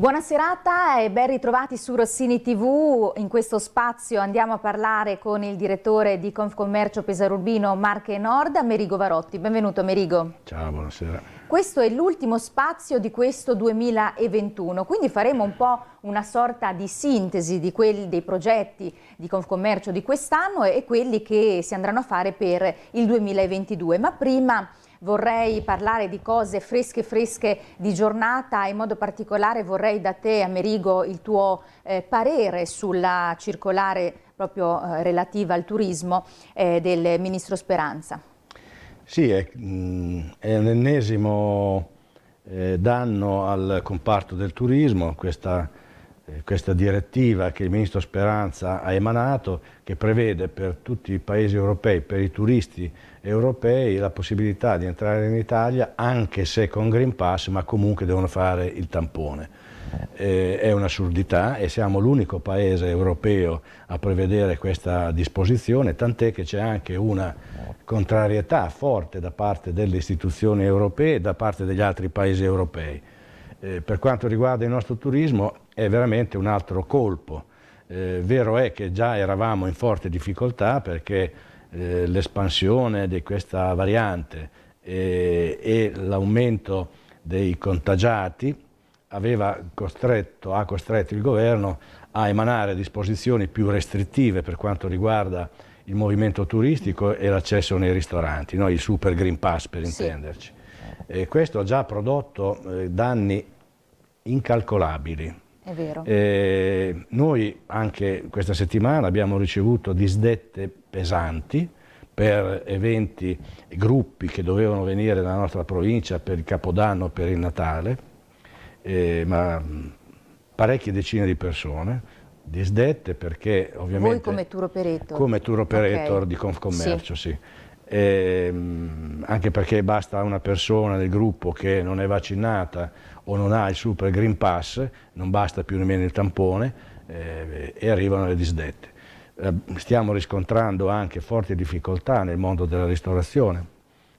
Buona serata e ben ritrovati su Rossini TV. In questo spazio andiamo a parlare con il direttore di Confcommercio Pesarurbino Marche Nord, Amerigo Varotti. Benvenuto Amerigo. Ciao, buonasera. Questo è l'ultimo spazio di questo 2021, quindi faremo un po' una sorta di sintesi di quelli dei progetti di Confcommercio di quest'anno e quelli che si andranno a fare per il 2022. Ma prima vorrei parlare di cose fresche fresche di giornata, in modo particolare vorrei da te Amerigo il tuo eh, parere sulla circolare proprio eh, relativa al turismo eh, del Ministro Speranza. Sì, è, mh, mm, è un ennesimo eh, danno al comparto del turismo, questa eh, questa direttiva che il ministro Speranza ha emanato che prevede per tutti i paesi europei, per i turisti europei la possibilità di entrare in Italia anche se con Green Pass ma comunque devono fare il tampone. Eh, è un'assurdità e siamo l'unico paese europeo a prevedere questa disposizione, tant'è che c'è anche una contrarietà forte da parte delle istituzioni europee e da parte degli altri paesi europei. Eh, per quanto riguarda il nostro turismo, è veramente un altro colpo. Eh, vero è che già eravamo in forte difficoltà perché eh, l'espansione di questa variante e, eh, e l'aumento dei contagiati aveva costretto, ha costretto il governo a emanare disposizioni più restrittive per quanto riguarda il movimento turistico e l'accesso nei ristoranti, no? il super green pass per sì. intenderci. E questo ha già prodotto eh, danni incalcolabili è vero. Eh, noi anche questa settimana abbiamo ricevuto disdette pesanti per eventi, gruppi che dovevano venire dalla nostra provincia per il Capodanno, per il Natale, eh, ma mm, parecchie decine di persone, disdette perché ovviamente... Voi come tour operator? Come tour operator okay. di Confcommercio, sì. sì. E, ehm, anche perché basta una persona del gruppo che non è vaccinata o non ha il Super Green Pass, non basta più nemmeno il tampone eh, e arrivano le disdette. Eh, stiamo riscontrando anche forti difficoltà nel mondo della ristorazione,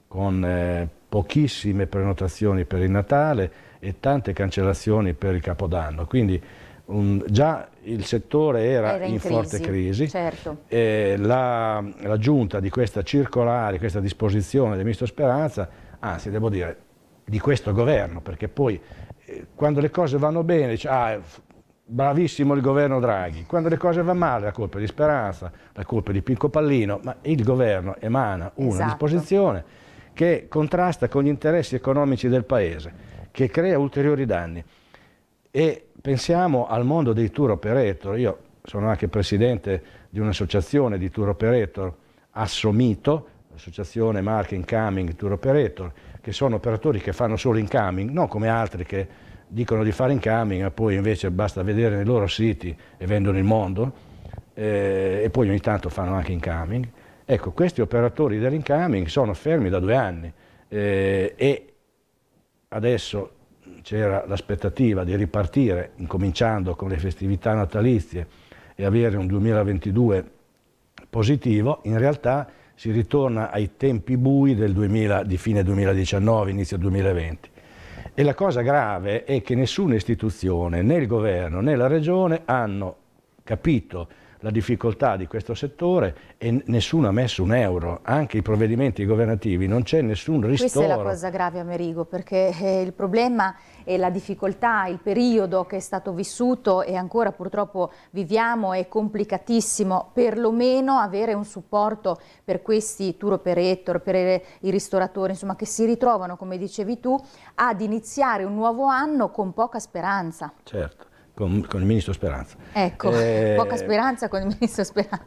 con eh, pochissime prenotazioni per il Natale e tante cancellazioni per il Capodanno. Quindi un, già il settore era, era in, in crisi, forte crisi, certo. e la, la giunta di questa circolare, questa disposizione del Ministro Speranza, anzi devo dire di questo governo, perché poi eh, quando le cose vanno bene, dice, ah, bravissimo il governo Draghi, quando le cose vanno male la colpa è di Speranza, la colpa è di Pinco Pallino, ma il governo emana una esatto. disposizione che contrasta con gli interessi economici del Paese, che crea ulteriori danni. E pensiamo al mondo dei tour operator, io sono anche presidente di un'associazione di tour operator, Assomito, l'associazione Marketing Coming Tour Operator, che sono operatori che fanno solo incoming, non come altri che dicono di fare incoming e poi invece basta vedere nei loro siti e vendono il mondo eh, e poi ogni tanto fanno anche incoming. Ecco, questi operatori dell'incoming sono fermi da due anni eh, e adesso c'era l'aspettativa di ripartire, incominciando con le festività natalizie e avere un 2022 positivo, in realtà si ritorna ai tempi bui 2000, di fine 2019, inizio 2020. E la cosa grave è che nessuna istituzione, né il governo né la regione hanno capito la difficoltà di questo settore e nessuno ha messo un euro, anche i provvedimenti governativi, non c'è nessun ristoro. Questa è la cosa grave Amerigo, perché eh, il problema e la difficoltà, il periodo che è stato vissuto e ancora purtroppo viviamo è complicatissimo, perlomeno avere un supporto per questi tour operator, per eh, i ristoratori, insomma che si ritrovano, come dicevi tu, ad iniziare un nuovo anno con poca speranza. Certo con, con il ministro Speranza. Ecco, eh, poca speranza con il ministro Speranza.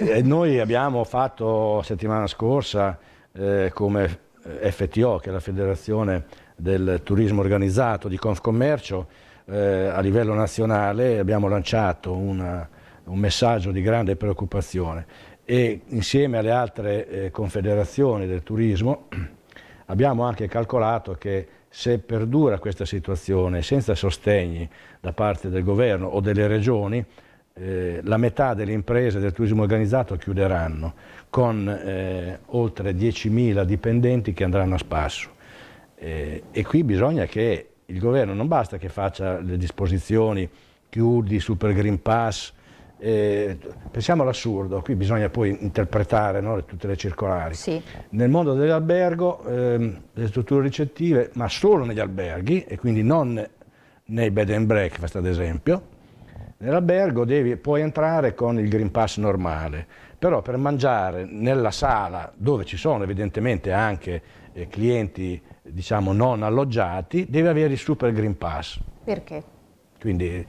Eh, noi abbiamo fatto settimana scorsa eh, come FTO, che è la federazione del turismo organizzato di Confcommercio, eh, a livello nazionale abbiamo lanciato una, un messaggio di grande preoccupazione e insieme alle altre eh, confederazioni del turismo abbiamo anche calcolato che se perdura questa situazione senza sostegni da parte del governo o delle regioni, eh, la metà delle imprese del turismo organizzato chiuderanno, con eh, oltre 10.000 dipendenti che andranno a spasso. Eh, e qui bisogna che il governo non basta che faccia le disposizioni, chiudi, super green pass, eh, pensiamo all'assurdo, qui bisogna poi interpretare no, tutte le circolari. Sì. Nel mondo dell'albergo ehm, le strutture ricettive, ma solo negli alberghi e quindi non nei bed and breakfast ad esempio, nell'albergo puoi entrare con il Green Pass normale, però per mangiare nella sala dove ci sono evidentemente anche eh, clienti diciamo non alloggiati devi avere il Super Green Pass. Perché? Quindi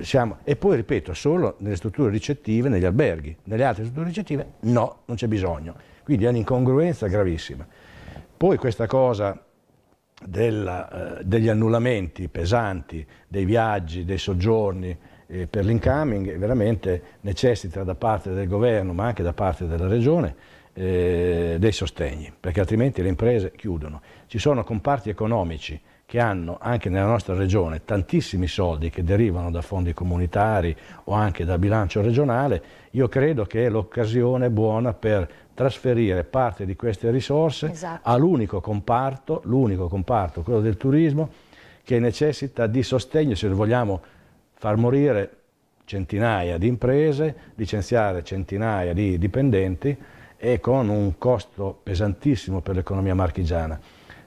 siamo, e poi ripeto, solo nelle strutture ricettive, negli alberghi, nelle altre strutture ricettive no, non c'è bisogno. Quindi è un'incongruenza gravissima. Poi questa cosa della, eh, degli annullamenti pesanti dei viaggi, dei soggiorni eh, per l'incoming veramente necessita da parte del governo ma anche da parte della regione eh, dei sostegni perché altrimenti le imprese chiudono. Ci sono comparti economici che hanno anche nella nostra regione tantissimi soldi che derivano da fondi comunitari o anche da bilancio regionale, io credo che è l'occasione buona per trasferire parte di queste risorse esatto. all'unico comparto, l'unico comparto, quello del turismo, che necessita di sostegno se vogliamo far morire centinaia di imprese, licenziare centinaia di dipendenti e con un costo pesantissimo per l'economia marchigiana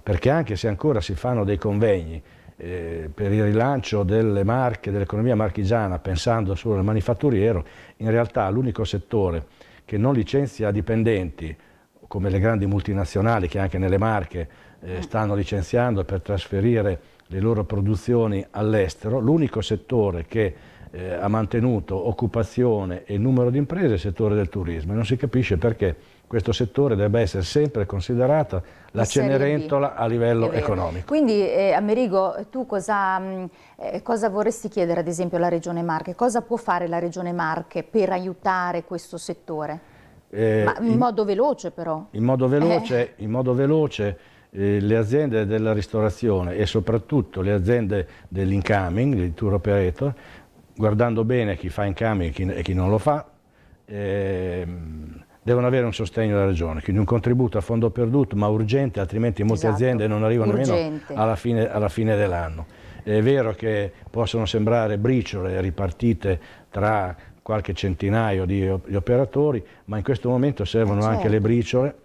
perché anche se ancora si fanno dei convegni eh, per il rilancio delle marche, dell'economia marchigiana, pensando solo al manifatturiero, in realtà l'unico settore che non licenzia dipendenti, come le grandi multinazionali che anche nelle marche eh, mm. stanno licenziando per trasferire le loro produzioni all'estero, l'unico settore che eh, ha mantenuto occupazione e numero di imprese è il settore del turismo e non si capisce perché questo settore debba essere sempre considerato la Cenerentola a livello economico. Quindi eh, Amerigo, tu cosa, mm, eh, cosa, vorresti chiedere ad esempio alla Regione Marche? Cosa può fare la Regione Marche per aiutare questo settore? Eh, in, in, modo veloce però. In modo veloce, eh. in modo veloce eh, le aziende della ristorazione e soprattutto le aziende dell'incoming, del tour operator, guardando bene chi fa incoming e chi, e chi non lo fa, ehm, devono avere un sostegno della regione, quindi un contributo a fondo perduto ma urgente, altrimenti molte esatto. aziende non arrivano urgente. nemmeno alla fine, alla fine dell'anno. È vero che possono sembrare briciole ripartite tra qualche centinaio di operatori, ma in questo momento servono eh, certo. anche le briciole.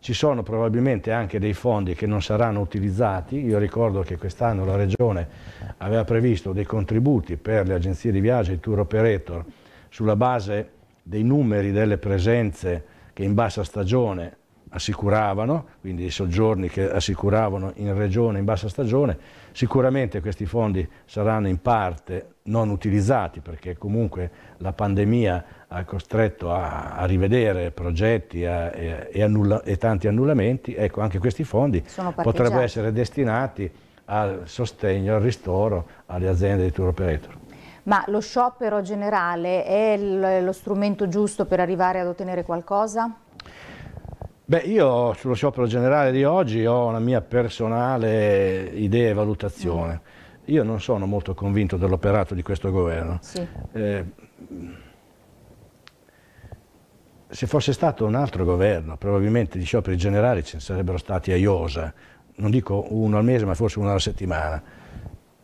Ci sono probabilmente anche dei fondi che non saranno utilizzati, io ricordo che quest'anno la Regione aveva previsto dei contributi per le agenzie di viaggio e i tour operator sulla base dei numeri delle presenze che in bassa stagione assicuravano, quindi i soggiorni che assicuravano in regione in bassa stagione, sicuramente questi fondi saranno in parte non utilizzati perché comunque la pandemia ha costretto a, a rivedere progetti a, e, e, annulla, e, tanti annullamenti, ecco anche questi fondi potrebbero essere destinati al sostegno, al ristoro alle aziende di tour operator. Ma lo sciopero generale è lo strumento giusto per arrivare ad ottenere qualcosa? Beh, io sullo sciopero generale di oggi ho una mia personale idea e valutazione. Mm. Io non sono molto convinto dell'operato di questo governo. Sì. Eh, se fosse stato un altro governo, probabilmente gli scioperi generali ce ne sarebbero stati a Iosa, non dico uno al mese, ma forse uno alla settimana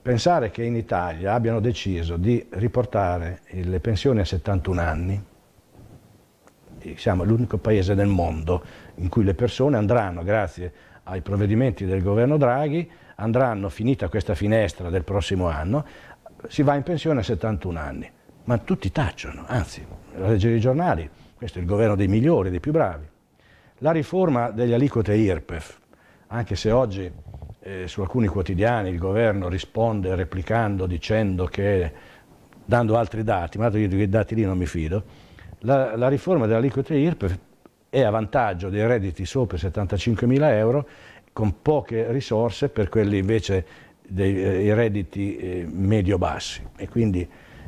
Pensare che in Italia abbiano deciso di riportare le pensioni a 71 anni, siamo l'unico paese del mondo in cui le persone andranno, grazie ai provvedimenti del governo Draghi, andranno, finita questa finestra del prossimo anno, si va in pensione a 71 anni. Ma tutti tacciono, anzi, la legge dei giornali, questo è il governo dei migliori, dei più bravi. La riforma degli aliquote IRPEF, anche se oggi eh, su alcuni quotidiani il governo risponde replicando, dicendo che, dando altri dati, ma io di quei dati lì non mi fido, la, la riforma dell'aliquota IRP è a vantaggio dei redditi sopra i 75 mila euro con poche risorse per quelli invece dei eh, redditi eh, medio-bassi e quindi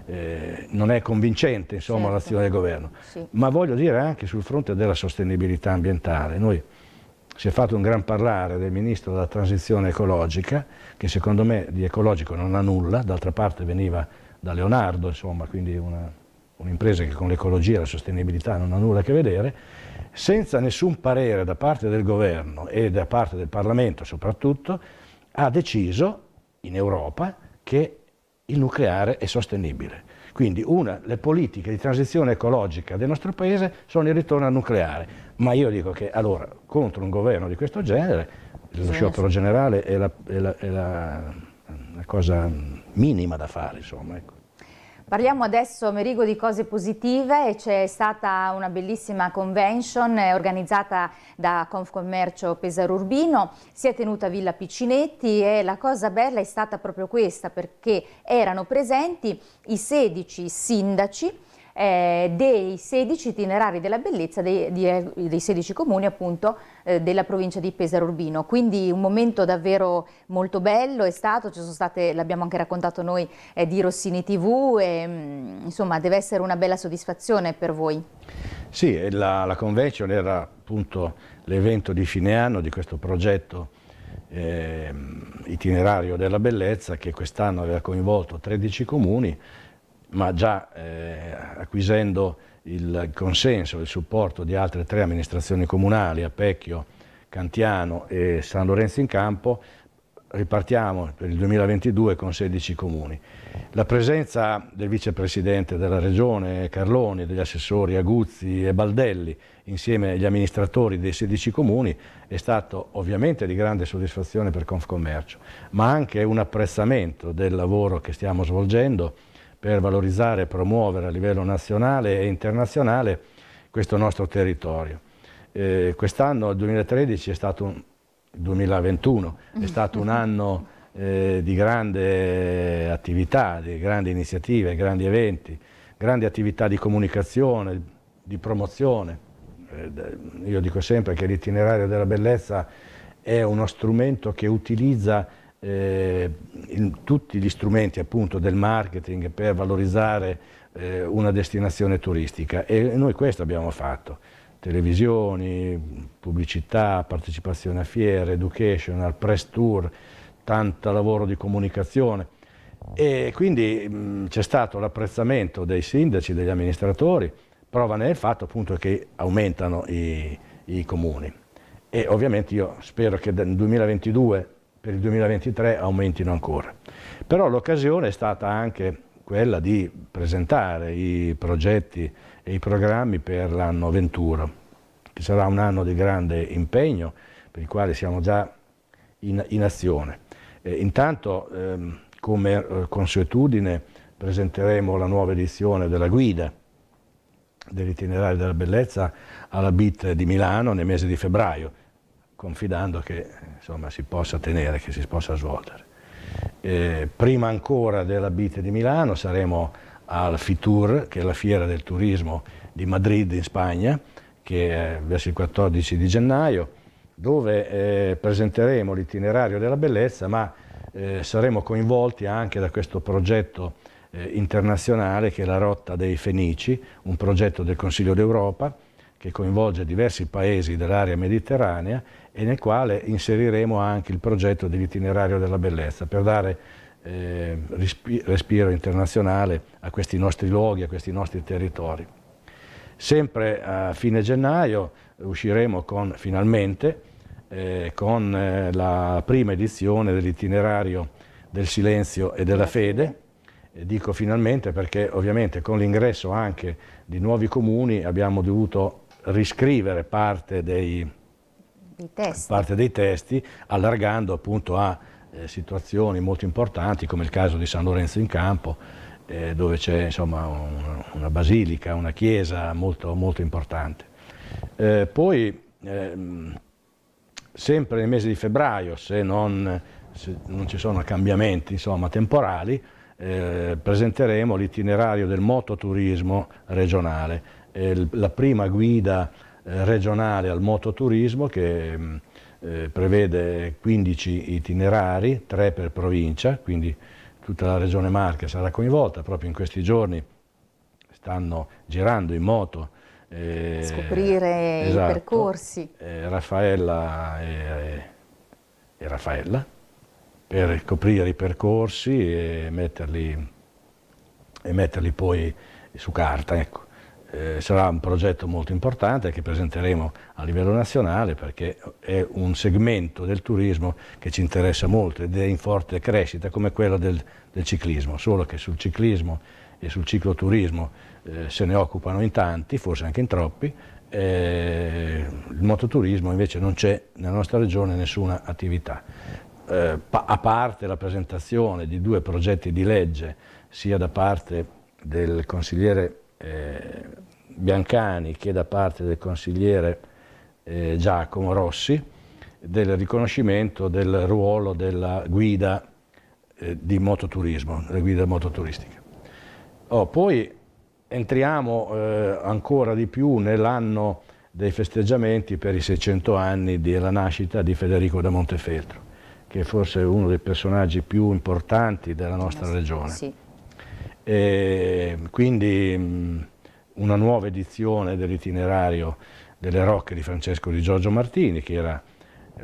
eh, non è convincente certo. l'azione certo. del governo. Sì. Ma voglio dire anche sul fronte della sostenibilità ambientale, noi si è fatto un gran parlare del ministro della transizione ecologica, che secondo me di ecologico non ha nulla, d'altra parte veniva da Leonardo, insomma, quindi un'impresa un che con l'ecologia e la sostenibilità non ha nulla a che vedere, senza nessun parere da parte del governo e da parte del Parlamento soprattutto, ha deciso in Europa che il nucleare è sostenibile. Quindi una, le politiche di transizione ecologica del nostro Paese sono il ritorno al nucleare. Ma io dico che allora contro un governo di questo genere lo sciopero generale è la, è la, è la, la cosa minima da fare. Insomma, ecco. Parliamo adesso, Merigo, di cose positive. C'è stata una bellissima convention eh, organizzata da Confcommercio Pesaro Urbino, si è tenuta a Villa Piccinetti e la cosa bella è stata proprio questa perché erano presenti i 16 sindaci eh, dei 16 itinerari della bellezza dei, eh, dei 16 comuni appunto eh, della provincia di Pesaro Urbino. Quindi un momento davvero molto bello è stato, ci sono state, l'abbiamo anche raccontato noi eh, di Rossini TV, e, mm, insomma deve essere una bella soddisfazione per voi. Sì, la, la convention era appunto l'evento di fine anno di questo progetto eh, itinerario della bellezza che quest'anno aveva coinvolto 13 comuni ma già eh, acquisendo il consenso e il supporto di altre tre amministrazioni comunali, Apecchio, Cantiano e San Lorenzo in Campo, ripartiamo per il 2022 con 16 comuni. La presenza del vicepresidente della regione Carloni, degli assessori Aguzzi e Baldelli, insieme agli amministratori dei 16 comuni, è stato ovviamente di grande soddisfazione per Confcommercio, ma anche un apprezzamento del lavoro che stiamo svolgendo per valorizzare e promuovere a livello nazionale e internazionale questo nostro territorio. Eh, Quest'anno, il 2013, è stato un, 2021, è mm. stato un anno eh, di grande attività, di grandi iniziative, grandi eventi, grandi attività di comunicazione, di promozione. Eh, io dico sempre che l'itinerario della bellezza è uno strumento che utilizza eh, tutti gli strumenti appunto, del marketing per valorizzare eh, una destinazione turistica e noi questo abbiamo fatto, televisioni, pubblicità, partecipazione a fiere, educational, press tour, tanto lavoro di comunicazione e quindi c'è stato l'apprezzamento dei sindaci, degli amministratori, prova nel fatto appunto che aumentano i, i comuni e ovviamente io spero che nel 2022 per il 2023 aumentino ancora. Però l'occasione è stata anche quella di presentare i progetti e i programmi per l'anno Ventura, che sarà un anno di grande impegno per il quale siamo già in, in azione. Eh, intanto, ehm, come eh, consuetudine, presenteremo la nuova edizione della guida dell'itinerario della bellezza alla BIT di Milano nel mese di febbraio confidando che insomma, si possa tenere, che si possa svolgere. Eh, prima ancora della Bite di Milano saremo al FITUR, che è la fiera del turismo di Madrid in Spagna, che è verso il 14 di gennaio, dove eh, presenteremo l'itinerario della bellezza, ma eh, saremo coinvolti anche da questo progetto eh, internazionale che è la Rotta dei Fenici, un progetto del Consiglio d'Europa, che coinvolge diversi paesi dell'area mediterranea e nel quale inseriremo anche il progetto dell'itinerario della bellezza per dare eh, respiro internazionale a questi nostri luoghi, a questi nostri territori. Sempre a fine gennaio usciremo con, finalmente eh, con eh, la prima edizione dell'itinerario del silenzio e della fede, dico finalmente perché ovviamente con l'ingresso anche di nuovi comuni abbiamo dovuto riscrivere parte dei, parte dei testi allargando appunto a eh, situazioni molto importanti come il caso di San Lorenzo in Campo eh, dove c'è insomma un, una basilica, una chiesa molto, molto importante. Eh, poi ehm, sempre nel mese di febbraio, se non, se non ci sono cambiamenti insomma, temporali, eh, presenteremo l'itinerario del mototurismo regionale è la prima guida eh, regionale al mototurismo che mm, eh, prevede 15 itinerari, 3 per provincia, quindi tutta la regione Marche sarà coinvolta. Proprio in questi giorni stanno girando in moto. Eh, Scoprire esatto, i percorsi. Eh, Raffaella e, e, Raffaella per coprire i percorsi e metterli, e metterli poi su carta. Ecco eh, sarà un progetto molto importante che presenteremo a livello nazionale perché è un segmento del turismo che ci interessa molto ed è in forte crescita come quello del, del ciclismo, solo che sul ciclismo e sul cicloturismo eh, se ne occupano in tanti, forse anche in troppi, eh, il mototurismo invece non c'è nella nostra regione nessuna attività. Eh, a parte la presentazione di due progetti di legge sia da parte del consigliere eh, Biancani che da parte del consigliere eh, Giacomo Rossi del riconoscimento del ruolo della guida eh, di mototurismo, della guida mototuristica. Oh, poi entriamo eh, ancora di più nell'anno dei festeggiamenti per i 600 anni della nascita di Federico da Montefeltro, che è forse uno dei personaggi più importanti della nostra regione. Sì. E quindi una nuova edizione dell'itinerario delle Rocche di Francesco di Giorgio Martini, che era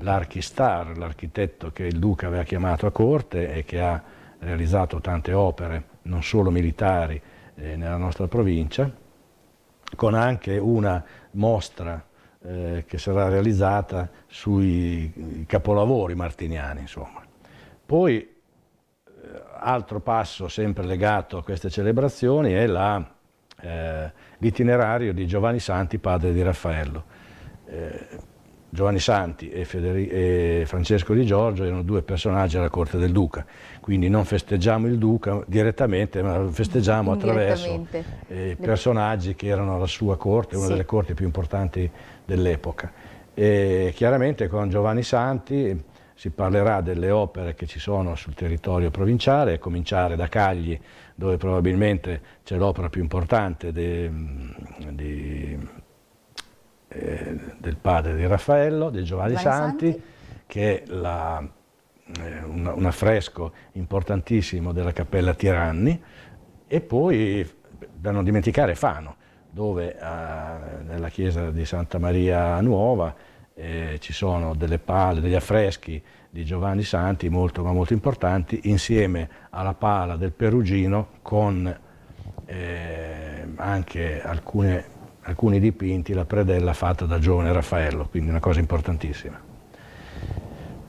l'archistar, l'architetto che il Duca aveva chiamato a corte e che ha realizzato tante opere, non solo militari, eh, nella nostra provincia, con anche una mostra eh, che sarà realizzata sui eh, capolavori martiniani. Insomma. Poi altro passo sempre legato a queste celebrazioni è eh, l'itinerario eh, di Giovanni Santi, padre di Raffaello. Eh, Giovanni Santi e, e, Francesco di Giorgio erano due personaggi alla corte del Duca, quindi non festeggiamo il Duca direttamente, ma festeggiamo attraverso eh, personaggi che erano alla sua corte, una sì. delle corti più importanti dell'epoca. chiaramente con Giovanni Santi si parlerà delle opere che ci sono sul territorio provinciale, a cominciare da Cagli, dove probabilmente c'è l'opera più importante de, mm, de, eh, del padre di Raffaello, di Giovanni Santi, Santi, che è la, eh, un, un affresco importantissimo della Cappella Tiranni, e poi, da non dimenticare, Fano, dove eh, nella chiesa di Santa Maria Nuova eh, ci sono delle pale, degli affreschi di Giovanni Santi molto ma molto importanti, insieme alla pala del Perugino con eh, anche alcune, alcuni dipinti, la predella fatta da giovane Raffaello, quindi una cosa importantissima.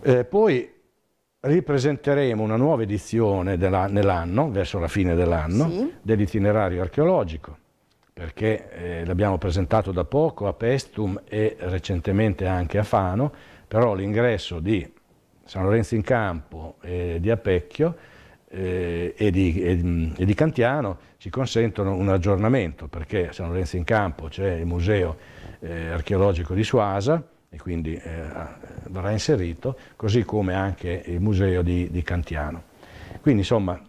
Eh, poi ripresenteremo una nuova edizione nell'anno, verso la fine dell'anno, sì. dell'itinerario archeologico perché eh, l'abbiamo presentato da poco a Pestum e recentemente anche a Fano, però l'ingresso di San Lorenzo in Campo e di Apecchio eh, e, di, e, mm, e, di, Cantiano ci consentono un aggiornamento, perché a San Lorenzo in Campo c'è il museo eh, archeologico di Suasa, e quindi eh, verrà inserito, così come anche il museo di, di Cantiano. Quindi insomma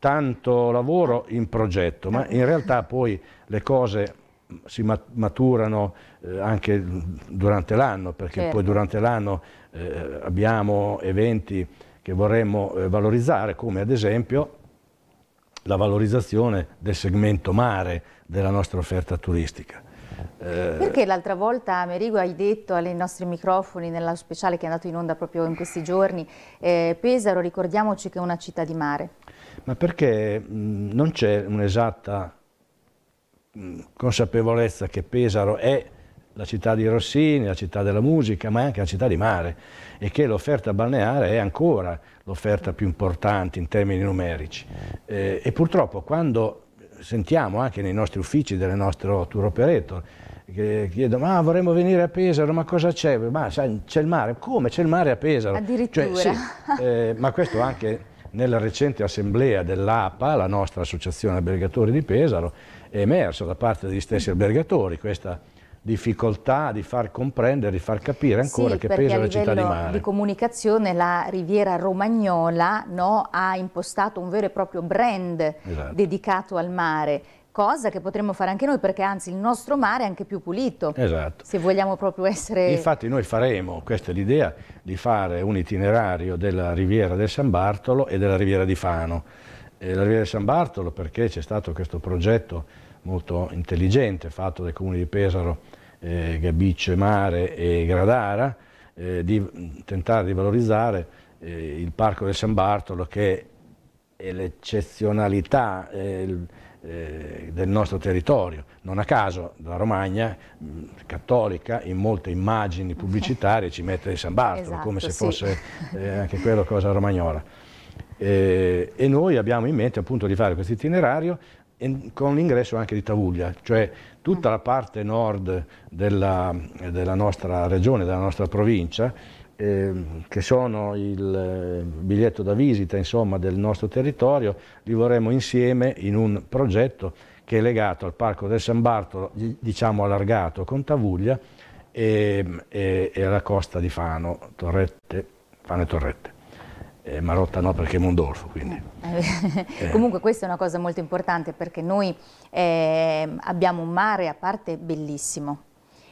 tanto lavoro in progetto, ma in realtà poi le cose mm, si maturano eh, anche durante l'anno, perché certo. poi durante l'anno eh, abbiamo eventi che vorremmo eh, valorizzare, come ad esempio la valorizzazione del segmento mare della nostra offerta turistica. Perché l'altra volta, Amerigo, hai detto ai nostri microfoni, nella speciale che è andato in onda proprio in questi giorni, eh, Pesaro, ricordiamoci che è una città di mare ma perché mh, non c'è un'esatta consapevolezza che Pesaro è la città di Rossini, la città della musica, ma è anche la città di mare e che l'offerta balneare è ancora l'offerta più importante in termini numerici. Eh, e purtroppo quando sentiamo anche nei nostri uffici del nostro tour operator che chiedono ma ah, vorremmo venire a Pesaro, ma cosa c'è? Ma c'è il mare, come c'è il mare a Pesaro? Addirittura. Cioè, sì, eh, ma questo anche nella recente assemblea dell'APA, la nostra associazione albergatori di Pesaro, è emersa da parte degli stessi mm. albergatori questa difficoltà di far comprendere, di far capire ancora sì, che pesa la città di mare. di comunicazione la Riviera Romagnola no, ha impostato un vero e proprio brand esatto. dedicato al mare cosa che potremmo fare anche noi perché anzi il nostro mare è anche più pulito. Esatto. Se vogliamo proprio essere... Infatti noi faremo, questa è l'idea, di fare un itinerario della riviera del San Bartolo e della riviera di Fano. Eh, la riviera di San Bartolo perché c'è stato questo progetto molto intelligente fatto dai comuni di Pesaro, eh, Gabiccio e Mare e Gradara eh, di tentare di valorizzare eh, il parco del San Bartolo che è l'eccezionalità, il eh, del nostro territorio. Non a caso la Romagna cattolica in molte immagini pubblicitarie ci mette San Bartolo, esatto, come se fosse eh, anche quello cosa romagnola. Eh, e noi abbiamo in mente appunto di fare questo itinerario con l'ingresso anche di Tavuglia, cioè tutta la parte nord della, della nostra regione, della nostra provincia, Ehm, che sono il eh, biglietto da visita insomma, del nostro territorio, li vorremmo insieme in un progetto che è legato al Parco del San Bartolo, diciamo allargato con Tavuglia e, ehm, e, e alla costa di Fano, Torrette, Fano e Torrette. Eh, Marotta no perché è Mondolfo quindi. Eh. comunque questa è una cosa molto importante perché noi eh, abbiamo un mare a parte bellissimo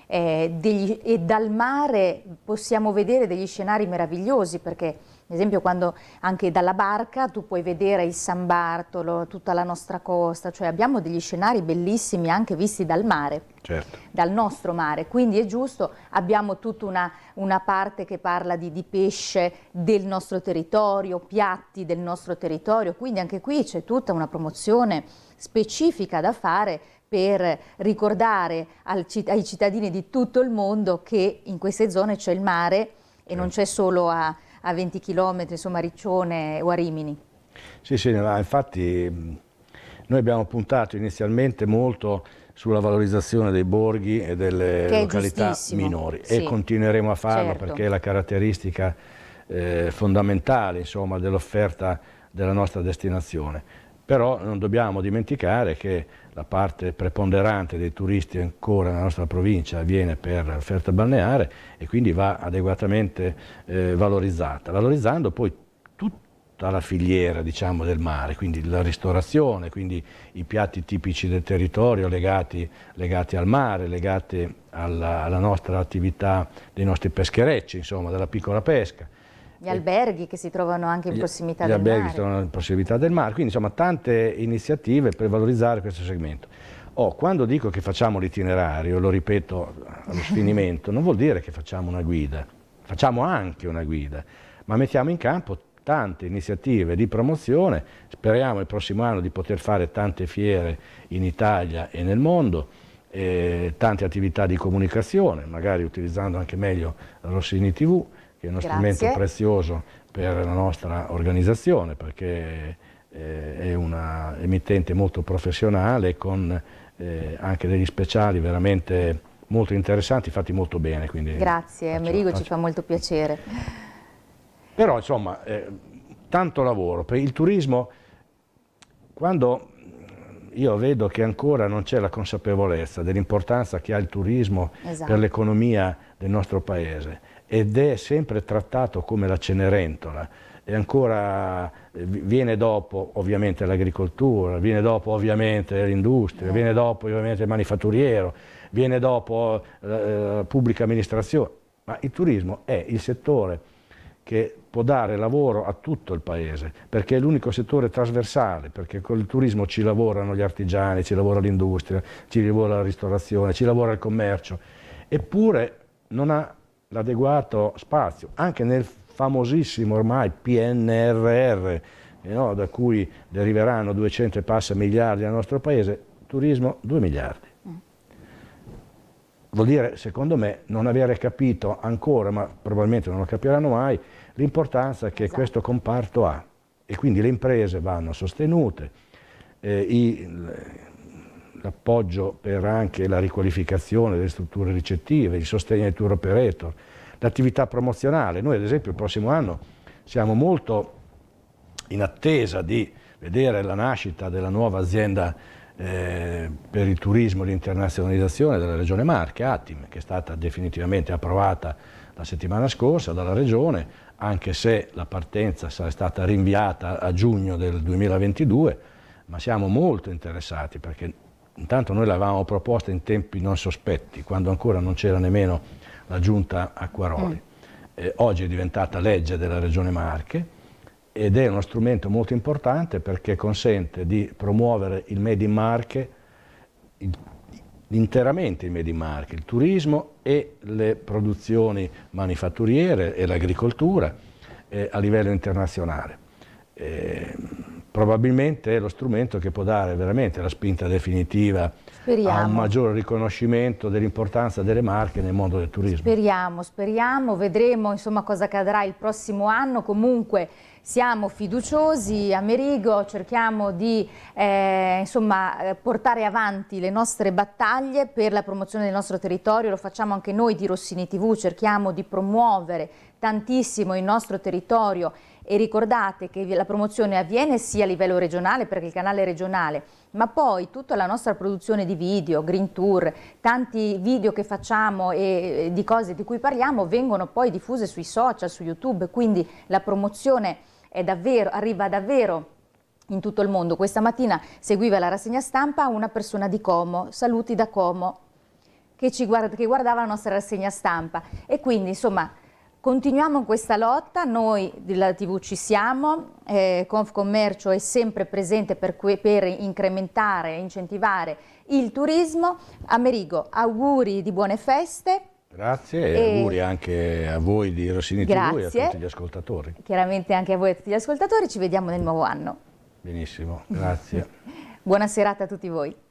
eh, degli, e dal mare possiamo vedere degli scenari meravigliosi perché ad esempio quando anche dalla barca tu puoi vedere il San Bartolo, tutta la nostra costa, cioè abbiamo degli scenari bellissimi anche visti dal mare, certo. dal nostro mare, quindi è giusto, abbiamo tutta una, una parte che parla di, di, pesce del nostro territorio, piatti del nostro territorio, quindi anche qui c'è tutta una promozione specifica da fare per ricordare ai cittadini di tutto il mondo che in queste zone c'è il mare e non c'è solo a, a 20 km, insomma, Riccione o a Rimini. Sì, sì, infatti noi abbiamo puntato inizialmente molto sulla valorizzazione dei borghi e delle località minori sì, e continueremo a farlo certo. perché è la caratteristica eh, fondamentale dell'offerta della nostra destinazione. Però non dobbiamo dimenticare che la parte preponderante dei turisti ancora nella nostra provincia viene per offerta balneare e quindi va adeguatamente eh, valorizzata, valorizzando poi tutta la filiera diciamo, del mare, quindi la ristorazione, quindi i piatti tipici del territorio legati, legati al mare, legati alla, alla, nostra attività dei nostri pescherecci, insomma, della piccola pesca gli alberghi che si trovano anche in gli, prossimità gli del mare. Gli alberghi si trovano in prossimità del mare, quindi insomma tante iniziative per valorizzare questo segmento. Oh, quando dico che facciamo l'itinerario, lo ripeto allo sfinimento, non vuol dire che facciamo una guida, facciamo anche una guida, ma mettiamo in campo tante iniziative di promozione, speriamo il prossimo anno di poter fare tante fiere in Italia e nel mondo, eh, tante attività di comunicazione, magari utilizzando anche meglio Rossini TV, che è uno Grazie. strumento prezioso per la nostra organizzazione perché eh, è una emittente molto professionale con eh, anche degli speciali veramente molto interessanti, fatti molto bene. Grazie, faccio, Amerigo faccio. ci fa molto piacere. Però insomma, eh, tanto lavoro, per il turismo, quando io vedo che ancora non c'è la consapevolezza dell'importanza che ha il turismo esatto. per l'economia del nostro paese, ed è sempre trattato come la Cenerentola e ancora eh, viene dopo ovviamente l'agricoltura, viene dopo ovviamente l'industria, viene dopo ovviamente il manifatturiero, viene dopo eh, la eh, pubblica amministrazione, ma il turismo è il settore che può dare lavoro a tutto il paese, perché è l'unico settore trasversale, perché col turismo ci lavorano gli artigiani, ci lavora l'industria, ci lavora la ristorazione, ci lavora il commercio, eppure non ha l'adeguato spazio, anche nel famosissimo ormai PNRR, eh, no, da cui deriveranno 200 e passa miliardi al nostro paese, turismo 2 miliardi. Mm. Vuol dire, secondo me, non avere capito ancora, ma probabilmente non lo capiranno mai, l'importanza che esatto. questo comparto ha. E quindi le imprese vanno sostenute, eh, i, l'appoggio per anche la riqualificazione delle strutture ricettive, il sostegno ai tour operator, l'attività promozionale. Noi ad esempio il prossimo anno siamo molto in attesa di vedere la nascita della nuova azienda eh, per il turismo e l'internazionalizzazione della Regione Marche, Attim, che è stata definitivamente approvata la settimana scorsa dalla Regione, anche se la partenza sarà stata rinviata a giugno del 2022, ma siamo molto interessati perché Intanto noi l'avevamo proposta in tempi non sospetti, quando ancora non c'era nemmeno la giunta Acquaroli. Mm. Eh, oggi è diventata legge della Regione Marche ed è uno strumento molto importante perché consente di promuovere il Made in Marche, il, interamente il Made in Marche, il turismo e le produzioni manifatturiere e l'agricoltura eh, a livello internazionale. Eh, probabilmente è lo strumento che può dare veramente la spinta definitiva speriamo. a un maggior riconoscimento dell'importanza delle marche nel mondo del turismo. Speriamo, speriamo, vedremo insomma cosa accadrà il prossimo anno, comunque siamo fiduciosi, Amerigo, cerchiamo di eh, insomma, eh, portare avanti le nostre battaglie per la promozione del nostro territorio, lo facciamo anche noi di Rossini TV, cerchiamo di promuovere tantissimo il nostro territorio e ricordate che la promozione avviene sia a livello regionale perché il canale è regionale ma poi tutta la nostra produzione di video, green tour, tanti video che facciamo e di cose di cui parliamo vengono poi diffuse sui social, su YouTube, quindi la promozione davvero, arriva davvero in tutto il mondo. Questa mattina seguiva la rassegna stampa una persona di Como, saluti da Como, che, guarda, che guardava la nostra rassegna stampa e quindi insomma Continuiamo questa lotta, noi della TV ci siamo, eh, Confcommercio è sempre presente per, per incrementare e incentivare il turismo. Amerigo, auguri di buone feste. Grazie e, auguri anche a voi di Rossini Grazie. TV e a tutti gli ascoltatori. Chiaramente anche a voi e a tutti gli ascoltatori, ci vediamo nel nuovo anno. Benissimo, grazie. Buona serata a tutti voi.